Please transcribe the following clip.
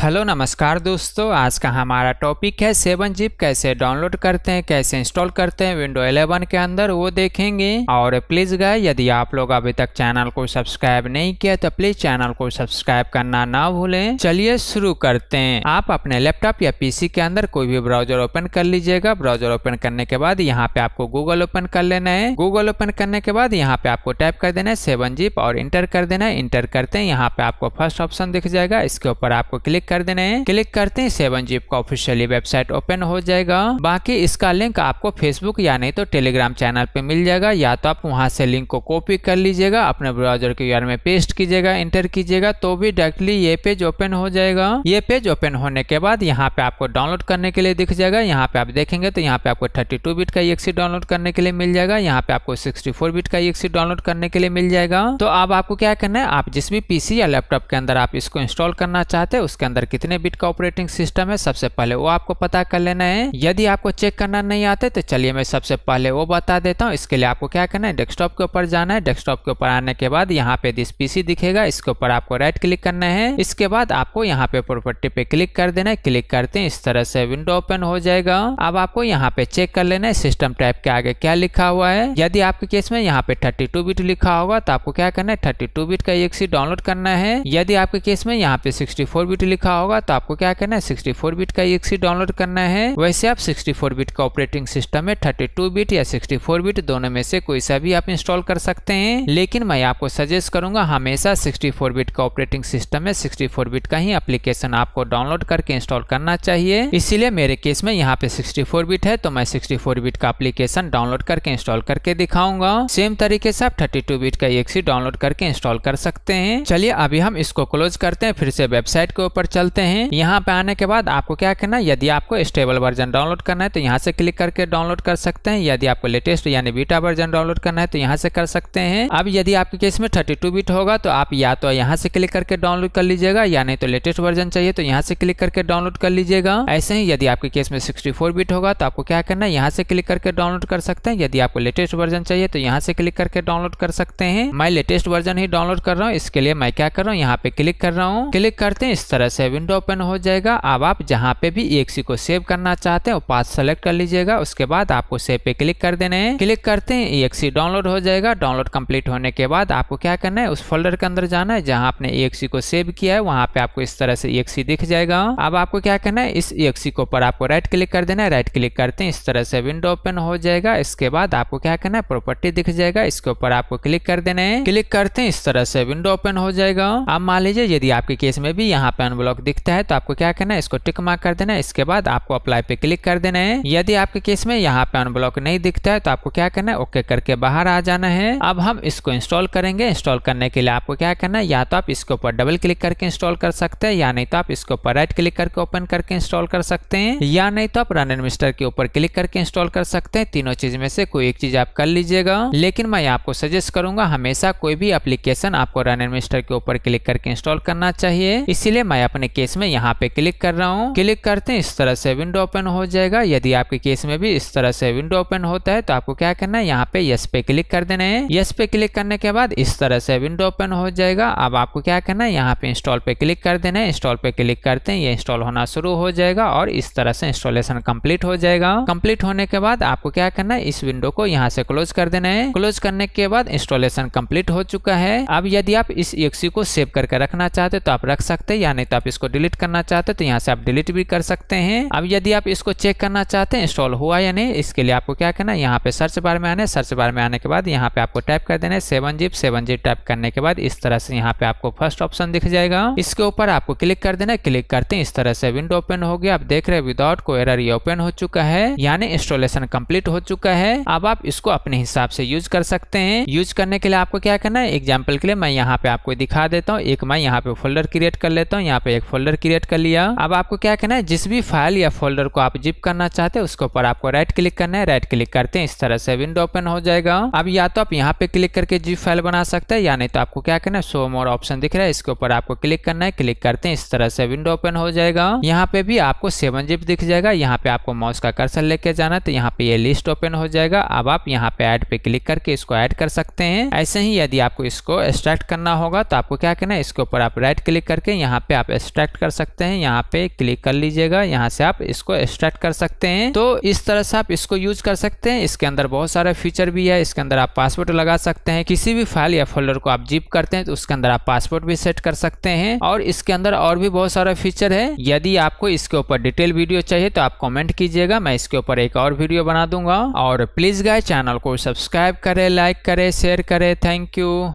hello नमस्कार दोस्तों आज का हमारा टॉपिक है सेवन जिप कैसे डाउनलोड करते हैं कैसे इंस्टॉल करते हैं विंडो 11 के अंदर वो देखेंगे और प्लीज गए यदि आप लोग अभी तक चैनल को सब्सक्राइब नहीं किया तो प्लीज चैनल को सब्सक्राइब करना ना भूलें चलिए शुरू करते हैं आप अपने लैपटॉप या पीसी के अंदर कोई भी ब्राउजर ओपन कर लीजिएगा ब्राउजर ओपन करने के बाद यहाँ पे आपको गूगल ओपन कर लेना है गूगल ओपन करने के बाद यहाँ पे आपको टाइप कर देना है सेवन और इंटर कर देना है इंटर करते हैं यहाँ पे आपको फर्स्ट ऑप्शन दिख जाएगा इसके ऊपर आपको क्लिक कर देना है क्लिक करते ही सेवन जीप का ऑफिशियली वेबसाइट ओपन हो जाएगा बाकी इसका लिंक आपको फेसबुक या नहीं तो टेलीग्राम चैनल पे मिल जाएगा या तो आप वहाँ से लिंक को कॉपी कर लीजिएगा अपने ब्राउजर के यूआर में पेस्ट कीजिएगा इंटर कीजिएगा तो भी डायरेक्टली ये पेज ओपन हो जाएगा ये पेज ओपन होने के बाद यहाँ पे आपको डाउनलोड करने के लिए दिख जाएगा यहाँ पे आप देखेंगे तो यहाँ पे आपको थर्टी बिट का एक डाउनलोड करने के लिए मिल जाएगा यहाँ पे आपको सिक्सटी बिट का एक डाउनलोड करने के लिए मिल जाएगा तो अब आपको क्या करना है आप जिस भी पीसी या लैपटॉप के अंदर आप इसको इंस्टॉल करना चाहते हैं उसके अंदर अंदर कितने बिट का ऑपरेटिंग सिस्टम है सबसे पहले वो आपको पता कर लेना है यदि आपको चेक करना नहीं आते तो चलिए मैं सबसे पहले वो बता देता हूँ इसके लिए आपको क्या करना है डेस्कटॉप के ऊपर जाना है डेस्कटॉप के ऊपर आने के बाद यहाँ पे दिस पीसी दिखेगा इसके ऊपर आपको राइट क्लिक करना है इसके बाद आपको यहाँ पे प्रॉपर्टी पे क्लिक कर देना है क्लिक करते हैं इस तरह से विंडो ओपन हो जाएगा अब आपको यहाँ पे चेक कर लेना है सिस्टम टाइप के आगे क्या लिखा हुआ है यदि आपके केस में यहाँ पे टू बिट लिखा होगा तो आपको क्या करना है टू बिट का एक डाउनलोड करना है यदि आपके केस में यहाँ पे फोर बिट लिखा लिखा होगा तो आपको क्या करना है 64 बिट का सी डाउनलोड करना है वैसे आप 64 बिट का ऑपरेटिंग सिस्टम है 32 बिट या 64 बिट दोनों में से कोई सा भी आप इंस्टॉल कर सकते हैं लेकिन मैं आपको सजेस्ट करूंगा हमेशा 64 बिट का ऑपरेटिंग सिस्टम है 64 बिट का ही एप्लीकेशन आपको डाउनलोड करके इंस्टॉल करना चाहिए इसीलिए मेरे केस में यहाँ पे फोर बिट है तो मैं फोर बिट का एप्लीकेशन डाउनलोड करके इंस्टॉल करके दिखाऊंगा सेम तरीके से आप टू बिट का सी डाउनलोड करके इंस्टॉल कर सकते हैं चलिए अभी हम इसको क्लोज करते हैं फिर से वेबसाइट के ऊपर चलते हैं तो यहाँ पे आने के बाद आपको क्या करना है यदि आपको स्टेबल वर्जन डाउनलोड करना है तो यहाँ से क्लिक करके डाउनलोड कर सकते हैं यदि आपको लेटेस्ट यानी बीटा वर्जन डाउनलोड करना है तो यहाँ से कर सकते हैं अब यदि आपके केस में थर्टी टू बिट होगा तो आप या तो यहाँ से क्लिक करके डाउनलोड कर लीजिएगा या नहीं तो लेटेस्ट वर्जन चाहिए तो यहाँ से क्लिक करके डाउनलोड कर लीजिएगा ऐसे ही यदि आपके केस में सिक्सटी फोर बिट होगा तो आपको क्या करना है यहाँ से क्लिक करके डाउनलोड कर सकते हैं यदि आपको लेटेस्ट वर्जन चाहिए तो यहाँ से क्लिक करके डाउनलोड कर सकते हैं मैं लेटेस्ट वर्जन ही डाउनलोड कर रहा हूँ इसके लिए मैं क्या कर रहा हूँ यहाँ पे क्लिक कर रहा हूँ क्लिक करते हैं इस तरह से विंडो ओपन हो जाएगा अब आप जहाँ पे भी ई को सेव करना चाहते हैं पाथ सेलेक्ट कर लीजिएगा उसके बाद आपको सेव पे क्लिक कर देना है क्लिक करते हैं ई डाउनलोड हो जाएगा डाउनलोड कम्प्लीट होने के बाद आपको क्या करना है उस फोल्डर के अंदर जाना है जहाँ आपने ई को सेव किया है वहाँ पे आपको इस तरह से ई दिख जाएगा अब आपको क्या करना है इस ई को पर आपको राइट क्लिक कर देना है राइट क्लिक करते हैं इस तरह से विंडो ओपन हो जाएगा इसके बाद आपको क्या करना है प्रॉपर्टी दिख जाएगा इसके ऊपर आपको क्लिक कर देना है क्लिक करते हैं इस तरह से विंडो ओपन हो जाएगा अब मान लीजिए यदि आपके केस में भी यहाँ पे अनब्लॉक ब्लॉक दिखता है तो आपको क्या करना है इसको टिक मार्क कर देना है इसके बाद आपको अप्लाई पे क्लिक कर देना है यदि आपके केस में यहाँ पे अनब्लॉक नहीं दिखता है तो आपको क्या करना है ओके करके बाहर आ जाना है अब हम इसको इंस्टॉल करेंगे इंस्टॉल करने के लिए आपको क्या करना है या तो आप इसके ऊपर डबल क्लिक करके इंस्टॉल कर सकते हैं या नहीं तो आप इसके ऊपर राइट क्लिक करके ओपन करके इंस्टॉल कर सकते हैं या नहीं तो आप रन एंड मिस्टर के ऊपर क्लिक करके इंस्टॉल कर सकते हैं तीनों चीज में से कोई एक चीज आप कर लीजिएगा लेकिन मैं आपको सजेस्ट करूंगा हमेशा कोई भी एप्लीकेशन आपको रन एंड मिस्टर के ऊपर क्लिक करके इंस्टॉल करना चाहिए इसीलिए मैं अपने अपने केस में यहाँ पे क्लिक कर रहा हूँ क्लिक करते हैं इस तरह से विंडो ओपन हो जाएगा यदि आपके केस में भी इस तरह से विंडो ओपन होता है तो आपको क्या करना है यहाँ पे यस पे क्लिक कर देना है यस पे क्लिक करने के बाद इस तरह से विंडो ओपन हो जाएगा अब आपको क्या करना है यहाँ पे इंस्टॉल पे क्लिक कर देना है इंस्टॉल पे क्लिक करते हैं ये इंस्टॉल होना शुरू हो जाएगा और इस तरह से इंस्टॉलेशन कम्प्लीट हो जाएगा कम्प्लीट होने के बाद आपको क्या करना है इस विंडो को यहाँ से क्लोज कर देना है क्लोज करने के बाद इंस्टॉलेशन कम्प्लीट हो चुका है अब यदि आप इस एक्सी को सेव करके रखना चाहते तो आप रख सकते हैं या नहीं तो आप इसको डिलीट करना चाहते हैं तो यहाँ से आप डिलीट भी कर सकते हैं अब यदि आप इसको चेक करना चाहते हैं इंस्टॉल हुआ या नहीं इसके लिए आपको क्या करना है यहाँ पे सर्च बार में आने सर्च बार में आने के बाद यहाँ पे आपको टाइप कर देना है seven zip seven zip type करने के बाद इस तरह से यहाँ पे आपको फर्स्ट ऑप्शन दिख जाएगा इसके ऊपर आपको क्लिक कर देना क्लिक करते हैं इस तरह से विंडो ओपन हो गया आप देख रहे विदाउट को एरर ये ओपन हो चुका है यानी इंस्टॉलेशन कम्प्लीट हो चुका है अब आप इसको अपने हिसाब से यूज कर सकते हैं यूज करने के लिए आपको क्या करना है एग्जाम्पल के लिए मैं यहाँ पे आपको दिखा देता हूँ एक मैं यहाँ पे फोल्डर क्रिएट कर लेता हूँ यहाँ पे एक फोल्डर क्रिएट कर लिया अब आपको क्या करना है जिस भी फाइल या फोल्डर को आप जिप करना चाहते हैं उसके ऊपर आपको राइट क्लिक करना है राइट क्लिक करते हैं इस तरह से विंडो ओपन हो जाएगा अब या तो आप यहाँ पे क्लिक करके जिप फाइल बना सकते हैं या नहीं तो आपको क्या करना है शो मोर ऑप्शन दिख रहा है इसके ऊपर आपको क्लिक करना है क्लिक करते हैं इस तरह से विंडो ओपन हो जाएगा यहाँ पे भी आपको सेवन जिप दिख जाएगा यहाँ पे आपको माउस का कर्सर लेके जाना तो यहाँ पे ये लिस्ट ओपन हो जाएगा अब आप यहाँ पे एड पे क्लिक करके इसको एड कर सकते हैं ऐसे ही यदि आपको इसको एक्सट्रैक्ट करना होगा तो आपको क्या करना है इसके ऊपर आप राइट क्लिक करके यहाँ पे आप एक्सट्रैक्ट कर सकते हैं यहाँ पे क्लिक कर लीजिएगा यहाँ से आप इसको एक्सट्रैक्ट कर सकते हैं तो इस तरह से आप इसको यूज कर सकते हैं इसके अंदर बहुत सारे फीचर भी है इसके अंदर आप पासवर्ड लगा सकते हैं किसी भी फाइल या फोल्डर को आप जीप करते हैं तो उसके अंदर आप पासवर्ड भी सेट कर सकते हैं और इसके अंदर और भी बहुत सारा फीचर है यदि आपको इसके ऊपर डिटेल वीडियो चाहिए तो आप कॉमेंट कीजिएगा मैं इसके ऊपर एक और वीडियो बना दूंगा और प्लीज गाय चैनल को सब्सक्राइब करे लाइक करे शेयर करे थैंक यू